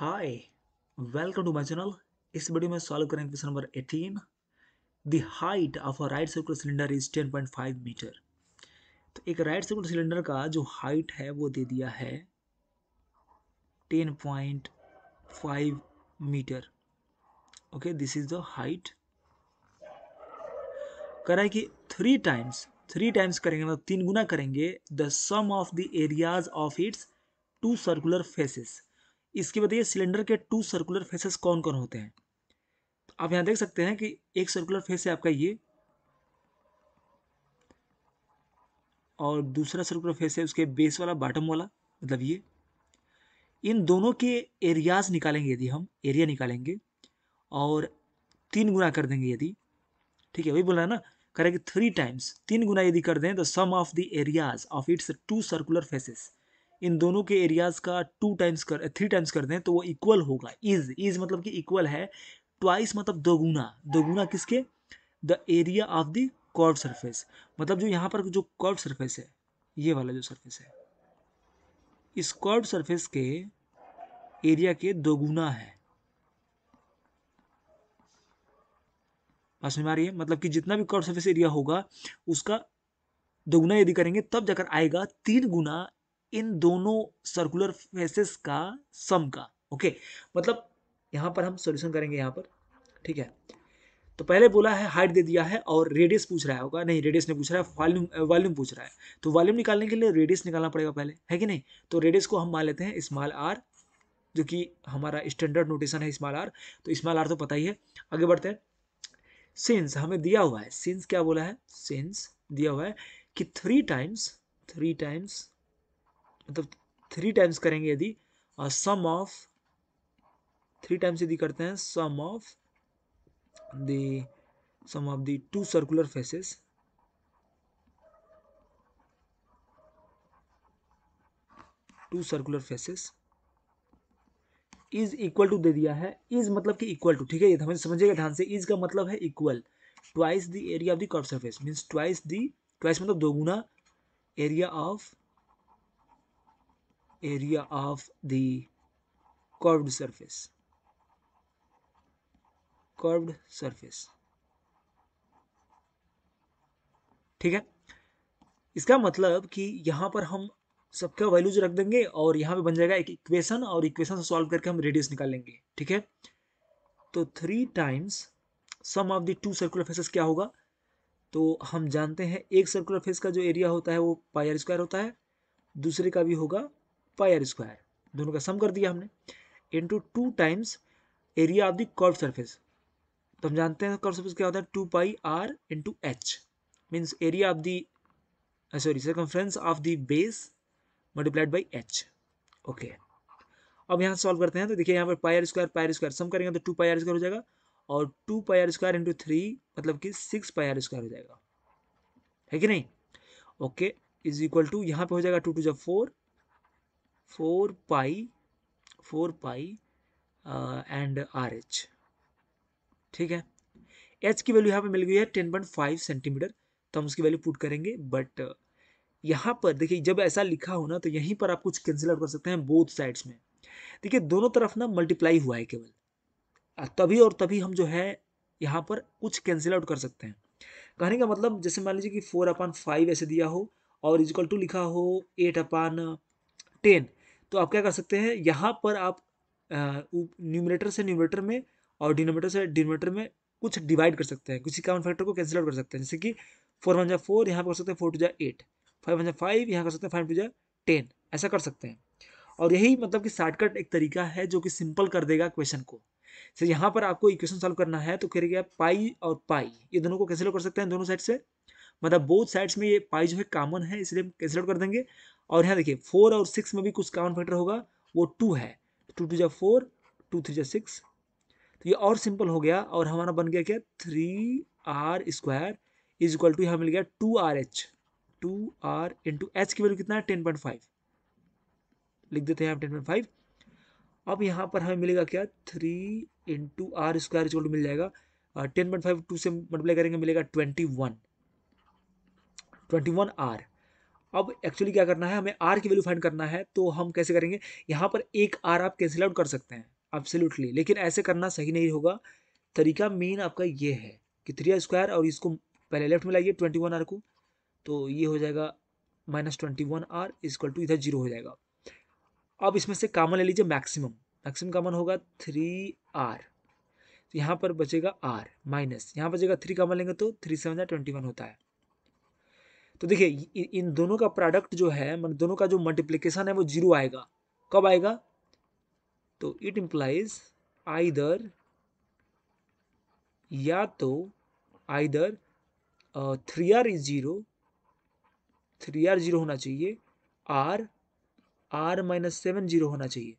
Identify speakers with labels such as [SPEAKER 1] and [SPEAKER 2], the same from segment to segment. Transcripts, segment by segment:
[SPEAKER 1] hi welcome to my channel इस video में solve करेंगे question number 18 the height of a right circular cylinder is 10.5 metre तो एक right circular cylinder का जो हाइट है वो दे दिया है 10.5 metre okay this is the height करा है कि थ्री टाइम्स थ्री टाइम्स करेंगे मतलब तीन गुना करेंगे the sum of the areas of its two circular faces इसके बताइए सिलेंडर के टू सर्कुलर फेसेस कौन कौन होते हैं तो आप यहाँ देख सकते हैं कि एक सर्कुलर फेस है आपका ये और दूसरा सर्कुलर फेस है उसके बेस वाला बॉटम वाला मतलब ये इन दोनों के एरियाज निकालेंगे यदि हम एरिया निकालेंगे और तीन गुना कर देंगे यदि ठीक है वही बोल रहा है ना करेंगे थ्री टाइम्स तीन गुना यदि कर दें तो sum of the areas of its two circular faces इन दोनों के एरियाज़ का टू टाइम्स कर थ्री टाइम्स कर दें तो वो इक्वल होगा इज इज मतलब कि इक्वल है ट्वाइस मतलब दोगुना दोगुना किसके the area of the curve surface मतलब जो यहाँ पर जो कर्व सरफेस है ये वाला जो सरफेस है इस कर्व सरफेस के एरिया के दोगुना है बात में आ रही है मतलब कि जितना भी कर्व सरफेस एरिया होगा उसका दोगुना यदि करेंगे तब जाकर आएगा तीन गुना इन दोनों सर्कुलर फेसेस का सम का ओके मतलब यहाँ पर हम सोल्यूशन करेंगे यहाँ पर ठीक है तो पहले बोला है हाइट दे दिया है और रेडियस पूछ रहा है होगा नहीं रेडियस ने पूछ रहा है वॉल्यूम वॉल्यूम पूछ रहा है तो वॉल्यूम निकालने के लिए रेडियस निकालना पड़ेगा पहले है कि नहीं तो रेडियस को हम मान लेते हैं स्मॉल आर जो कि हमारा स्टैंडर्ड नोटेशन है स्मॉल आर तो स्मॉल आर तो पता ही है आगे बढ़ते हैं सिंस हमें दिया हुआ है सिंस क्या बोला है सिंस दिया हुआ है कि थ्री टाइम्स थ्री टाइम्स मतलब थ्री टाइम्स करेंगे यदि सम ऑफ थ्री टाइम्स यदि करते हैं sum of the sum of the two circular faces two circular faces is equal to दे दिया है इज मतलब कि इक्वल टू ठीक है ये तो समझिएगा ध्यान से इज का मतलब है equal twice the area of the curve surface means twice the twice मतलब दोगुना area of area of the curved surface curved surface ठीक है इसका मतलब कि यहां पर हम सबका वैल्यूज रख देंगे और यहां पे बन जाएगा एक इक्वेशन और इक्वेशन से सॉल्व करके हम रेडियस निकाल लेंगे ठीक है तो three times sum of the two circular faces क्या होगा तो हम जानते हैं एक सर्कुलर फेस का जो एरिया होता है वो पाई आर स्क्वायर होता है दूसरे का भी होगा पाई आर स्क्वायर दोनों का सम कर दिया हमने into two times area of the curve surface तो हम जानते हैं कर्व सर्फेस क्या होता है two pi r into h means area of the sorry circumference of the base multiplied by h okay अब यहाँ सॉल्व करते हैं तो देखिए यहाँ पर pi r square pi r square sum करेंगे तो टू पाई आर स्क्वायर हो जाएगा और two pi r square into three मतलब कि सिक्स पाई आर स्क्वायर हो जाएगा है कि नहीं ओके इज इक्वल टू यहाँ पे हो जाएगा टू टू जब four four pi four pi and r h ठीक है एच की वैल्यू यहाँ पे मिल गई है टेन पॉइंट फाइव सेंटीमीटर तो हम उसकी वैल्यू पुट करेंगे बट यहाँ पर देखिए जब ऐसा लिखा हो ना तो यहीं पर आप कुछ कैंसिल आउट कर सकते हैं बोथ साइड्स में देखिए दोनों तरफ ना मल्टीप्लाई हुआ है केवल तभी और तभी हम जो है यहाँ पर कुछ कैंसिल आउट कर सकते हैं कहने का मतलब जैसे मान लीजिए कि फोर अपान फाइव ऐसे दिया हो और इजिकल टू लिखा हो एट अपान टेन तो आप क्या कर सकते हैं यहाँ पर आप न्यूमिनेटर से न्यूमिनेटर में और डिनोमेटर से डिनोमेटर में कुछ डिवाइड कर सकते हैं किसी कॉमन फैक्टर को कैंसिल आउट कर सकते हैं जैसे कि फोर वन जा फोर यहाँ पर कर सकते हैं फोर टू जा एट फाइव वन जा फाइव यहाँ कर सकते हैं फाइव टू जा टेन ऐसा कर सकते हैं और यही मतलब कि शॉर्टकट एक तरीका है जो कि सिंपल कर देगा क्वेश्चन को सर यहाँ पर आपको इक्वेशन सॉल्व करना है तो करेगा पाई और पाई ये दोनों को कैंसिल कर सकते हैं दोनों साइड से मतलब बोथ साइड्स में ये पाई जो है कॉमन है इसलिए हम कैंसिल कर देंगे और यहाँ देखिए फोर और सिक्स में भी कुछ कॉमन फैक्टर होगा वो टू है टू टू जै फोर टू थ्री जै सिक्स तो ये और सिंपल हो गया और हमारा बन गया क्या three r square is equal to यहाँ मिल गया two r h two r into h की वैल्यू कितना है टेन पॉइंट फाइव लिख देते हैं हम टेन पॉइंट फाइव अब यहाँ पर हमें मिलेगा क्या three into r square is मिल जाएगा टेन पॉइंट फाइव टू से मल्टीप्लाई करेंगे मिलेगा twenty one twenty one r अब एक्चुअली क्या करना है हमें आर की वैल्यू फाइंड करना है तो हम कैसे करेंगे यहाँ पर एक आर आप कैंसिल आउट कर सकते हैं एब्सोल्युटली लेकिन ऐसे करना सही नहीं होगा तरीका मेन आपका ये है कि थ्री स्क्वायर और इसको पहले लेफ्ट में लाइए ट्वेंटी वन आर को तो ये हो जाएगा minus twenty one r equal to इधर जीरो हो जाएगा अब इसमें से कामन ले लीजिए मैक्सिमम मैक्सिमम कामन होगा थ्री आर तो यहाँ पर बचेगा आर माइनस यहाँ बचेगा थ्री कामन लेंगे तो थ्री सेवन ट्वेंटी वन होता है तो देखिए इन दोनों का प्रोडक्ट जो है मतलब दोनों का जो मल्टीप्लीकेशन है वो जीरो आएगा कब आएगा तो इट इम्प्लाइज आइदर या तो either three r is zero three r zero होना चाहिए r r minus seven zero होना चाहिए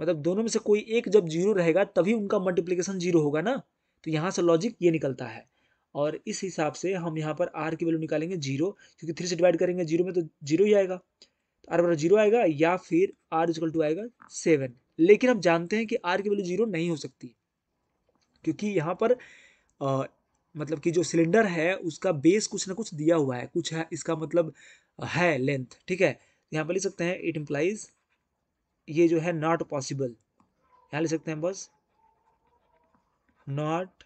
[SPEAKER 1] मतलब दोनों में से कोई एक जब जीरो रहेगा तभी उनका मल्टीप्लीकेशन जीरो होगा ना तो यहाँ से लॉजिक ये निकलता है और इस हिसाब से हम यहाँ पर आर की वैल्यू निकालेंगे जीरो क्योंकि थ्री से डिवाइड करेंगे जीरो में तो जीरो ही आएगा तो आर बराबर जीरो आएगा या फिर आर इजकल टू आएगा सेवन लेकिन हम जानते हैं कि आर की वैल्यू जीरो नहीं हो सकती क्योंकि यहाँ पर आ, मतलब कि जो सिलेंडर है उसका बेस कुछ ना कुछ दिया हुआ है कुछ है इसका मतलब है लेंथ ठीक है यहाँ पर लिख सकते हैं इट इम्प्लाइज ये जो है नॉट पॉसिबल यहाँ लिख सकते हैं बस नॉट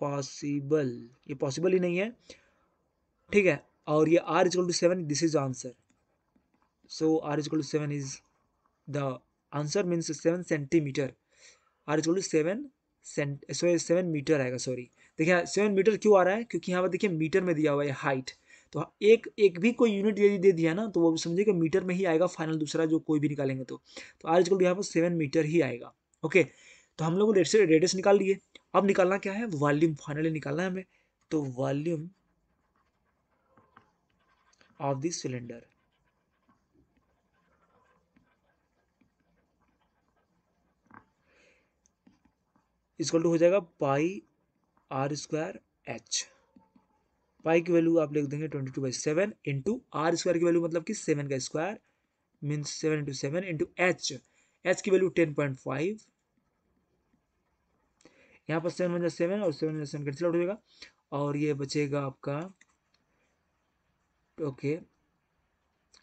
[SPEAKER 1] पॉसिबल ये पॉसिबल ही नहीं है ठीक है और ये r equal to seven this is answer so r equal to seven is the answer means seven centimetre r equal to seven cent sorry seven metre आएगा सॉरी देखिए सेवन मीटर क्यों आ रहा है क्योंकि यहाँ पर देखिए मीटर में दिया हुआ है हाइट तो एक एक भी कोई यूनिट यदि दे दिया ना तो वो समझिए कि मीटर में ही आएगा फाइनल दूसरा जो कोई भी निकालेंगे तो तो आर इजकल यहाँ पर सेवन मीटर ही आएगा ओके तो हम लोग रेडियस निकाल लिए अब निकालना क्या है वॉल्यूम फाइनली निकालना है हमें तो volume of this cylinder equal to हो जाएगा pi r square h pi की वैल्यू आप लिख देंगे twenty two by seven into r square की वैल्यू मतलब कि सेवन का square means seven into seven into h h की वैल्यू टेन पॉइंट फाइव यहाँ पर सेवन वन सेवन और seven one seven cancel out हो जाएगा और ये बचेगा आपका ओके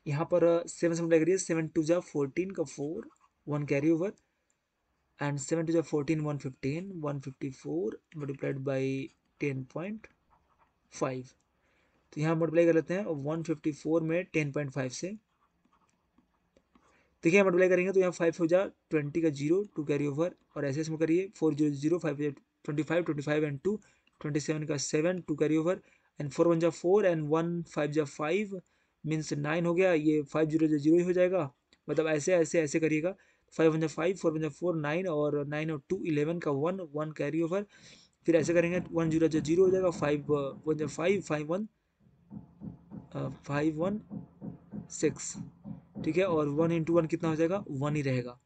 [SPEAKER 1] यहाँ पर सेवन सेवन मल्टीप्लाई करिए सेवन टू जा फोर्टीन का four one carry over and seven two जा fourteen one fifteen one fifty four multiplied by ten point five तो यहाँ मल्टीप्लाई कर लेते हैं वन फिफ्टी फोर में टेन पॉइंट फाइव से देखिए मल्टीप्लाई करेंगे तो यहाँ फाइव हो जा ट्वेंटी का जीरो टू कैरी ओवर और ऐसे इसमें करिए four zero zero five twenty five twenty five and two twenty seven का seven two carry over and four one जा फोर एंड वन फाइव जा फाइव मीन्स नाइन हो गया ये फाइव जीरो जा जीरो ही हो जाएगा मतलब ऐसे ऐसे ऐसे करिएगा फाइव वन जा फाइव फोर वन जा फोर नाइन और नाइन और टू इलेवन का वन वन कैरी ओवर फिर ऐसे करेंगे वन जीरो जा जीरो हो जाएगा फाइव वन uh, जा five five one five one six ठीक है और वन इंटू वन कितना हो जाएगा वन ही रहेगा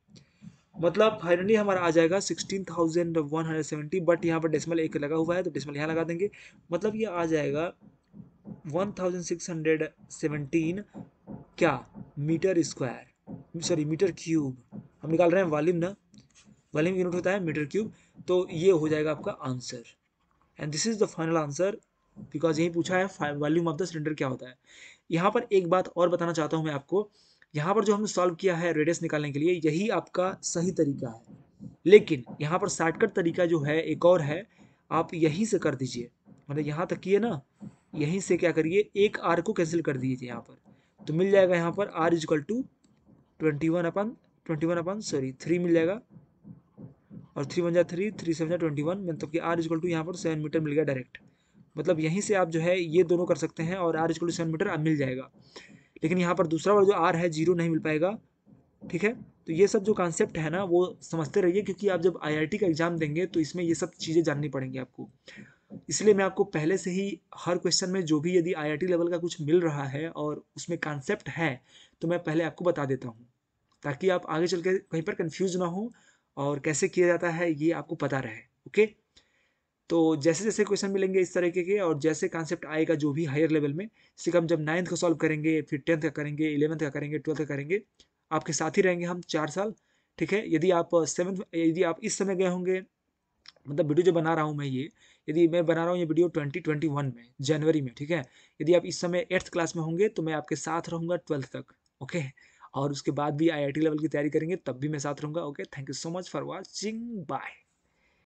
[SPEAKER 1] मतलब फाइनली हमारा आ जाएगा sixteen thousand one hundred seventy but यहाँ पर डेसिमल एक लगा हुआ है तो डेसिमल यहाँ लगा देंगे मतलब ये आ जाएगा one thousand six hundred seventeen क्या metre square sorry metre cube हम निकाल रहे हैं वॉल्यूम ना वॉल्यूम यूनिट होता है मीटर क्यूब तो ये हो जाएगा आपका answer and this is the final answer because यही पूछा है वॉल्यूम ऑफ द सिलेंडर क्या होता है यहाँ पर एक बात और बताना चाहता हूँ मैं आपको यहाँ पर जो हमने सॉल्व किया है रेडियस निकालने के लिए यही आपका सही तरीका है लेकिन यहाँ पर शॉर्टकट तरीका जो है एक और है आप यहीं से कर दीजिए मतलब यहाँ तक किए ना यहीं से क्या करिए एक आर को कैंसिल कर दीजिए यहाँ पर तो मिल जाएगा यहाँ पर r equal to twenty one अपन ट्वेंटी वन अपन सॉरी थ्री मिल जाएगा और थ्री वन जा थ्री थ्री सेवन जा ट्वेंटी वन मतलब कि आर इजकल टू यहाँ पर सेवन मीटर मिल गया डायरेक्ट मतलब यहीं से आप जो है ये दोनों कर सकते हैं और r equal to seven metre अब मिल जाएगा लेकिन यहाँ पर दूसरा वाला जो आर है जीरो नहीं मिल पाएगा ठीक है तो ये सब जो कॉन्सेप्ट है ना वो समझते रहिए क्योंकि आप जब आईआईटी का एग्ज़ाम देंगे तो इसमें ये सब चीज़ें जाननी पड़ेंगी आपको इसलिए मैं आपको पहले से ही हर क्वेश्चन में जो भी यदि आई लेवल का कुछ मिल रहा है और उसमें कॉन्सेप्ट है तो मैं पहले आपको बता देता हूँ ताकि आप आगे चल के कहीं पर कन्फ्यूज़ ना हो और कैसे किया जाता है ये आपको पता रहे ओके तो जैसे जैसे क्वेश्चन मिलेंगे इस तरीके के और जैसे कॉन्सेप्ट आएगा जो भी हायर लेवल में इससे कम जब नाइन्थ का सॉल्व करेंगे फिर टेंथ का करेंगे इलेवंथ का करेंगे ट्वेल्थ का करेंगे आपके साथ ही रहेंगे हम चार साल ठीक है यदि आप सेवन्थ uh, यदि आप इस समय गए होंगे मतलब वीडियो जो बना रहा हूँ मैं ये यदि मैं बना रहा हूँ ये वीडियो ट्वेंटी में जनवरी में ठीक है यदि आप इस समय एट्थ क्लास में होंगे तो मैं आपके साथ रहूँगा ट्वेल्थ तक ओके और उसके बाद भी आई लेवल की तैयारी करेंगे तब भी मैं साथ रहूँगा okay thank you so much for watching bye